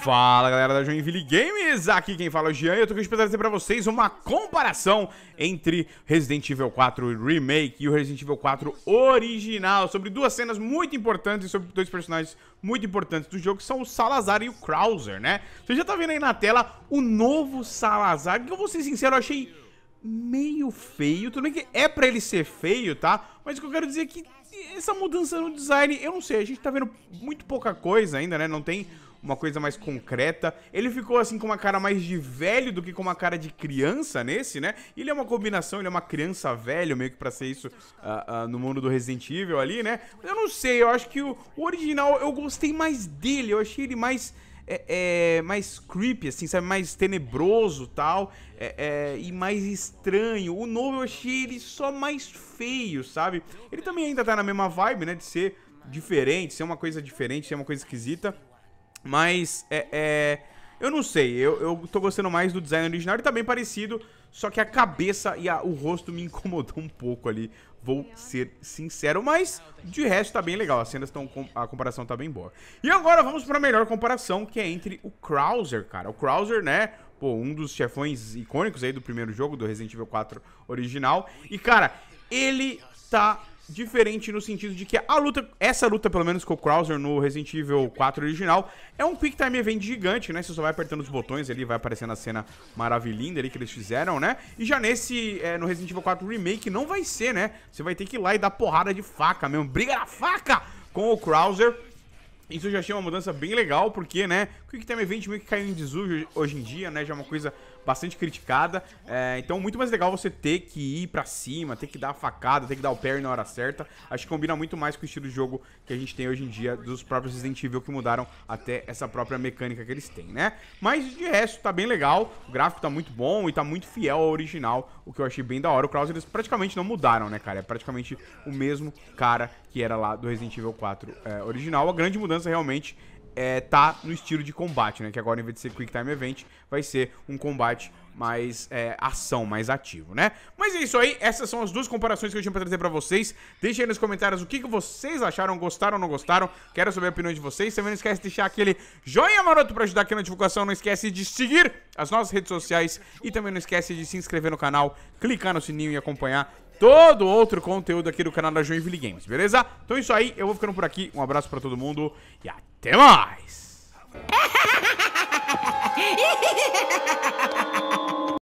Fala galera da Joinville Games, aqui quem fala é o Jean e eu tô aqui para trazer pra vocês uma comparação entre Resident Evil 4 Remake e o Resident Evil 4 original Sobre duas cenas muito importantes e sobre dois personagens muito importantes do jogo que são o Salazar e o Krauser, né? Você já tá vendo aí na tela o novo Salazar, que eu vou ser sincero, eu achei meio feio Tudo bem que é pra ele ser feio, tá? Mas o que eu quero dizer é que essa mudança no design, eu não sei, a gente tá vendo muito pouca coisa ainda, né? Não tem uma coisa mais concreta. Ele ficou assim com uma cara mais de velho do que com uma cara de criança nesse, né? Ele é uma combinação, ele é uma criança velho, meio que pra ser isso uh, uh, no mundo do Resident Evil ali, né? Eu não sei, eu acho que o, o original eu gostei mais dele, eu achei ele mais. É, é, mais creepy, assim, sabe? Mais tenebroso tal. É, é e mais estranho. O novo eu achei ele só mais feio, sabe? Ele também ainda tá na mesma vibe, né? De ser diferente, ser uma coisa diferente, ser uma coisa esquisita. Mas é, é, eu não sei, eu, eu tô gostando mais do design original, ele tá bem parecido, só que a cabeça e a, o rosto me incomodou um pouco ali, vou ser sincero, mas de resto tá bem legal, as cenas estão, a comparação tá bem boa. E agora vamos pra melhor comparação, que é entre o Krauser, cara, o Krauser, né, pô, um dos chefões icônicos aí do primeiro jogo, do Resident Evil 4 original, e cara, ele tá diferente no sentido de que a luta, essa luta pelo menos com o Krauser no Resident Evil 4 original, é um quick time event gigante, né? Você só vai apertando os botões ali, vai aparecendo a cena maravilhosa ali que eles fizeram, né? E já nesse, é, no Resident Evil 4 Remake não vai ser, né? Você vai ter que ir lá e dar porrada de faca mesmo, briga na faca com o Krauser. Isso eu já achei uma mudança bem legal, porque, né, o Quick Time Event meio que caiu em desuso hoje em dia, né, já é uma coisa bastante criticada. É, então, muito mais legal você ter que ir pra cima, ter que dar a facada, ter que dar o parry na hora certa. Acho que combina muito mais com o estilo de jogo que a gente tem hoje em dia dos próprios Resident Evil, que mudaram até essa própria mecânica que eles têm, né. Mas, de resto, tá bem legal, o gráfico tá muito bom e tá muito fiel ao original, o que eu achei bem da hora. O Krause, eles praticamente não mudaram, né, cara, é praticamente o mesmo cara que era lá do Resident Evil 4 é, original. A grande mudança mudança realmente é, tá no estilo de combate, né? Que agora, em vez de ser Quick Time Event, vai ser um combate mais é, ação, mais ativo, né? Mas é isso aí, essas são as duas comparações que eu tinha pra trazer pra vocês. Deixem aí nos comentários o que, que vocês acharam, gostaram ou não gostaram. Quero saber a opinião de vocês. Também não esquece de deixar aquele joinha maroto pra ajudar aqui na divulgação. Não esquece de seguir as nossas redes sociais e também não esquece de se inscrever no canal, clicar no sininho e acompanhar todo outro conteúdo aqui do canal da Joinville Games, beleza? Então é isso aí, eu vou ficando por aqui, um abraço pra todo mundo e até mais!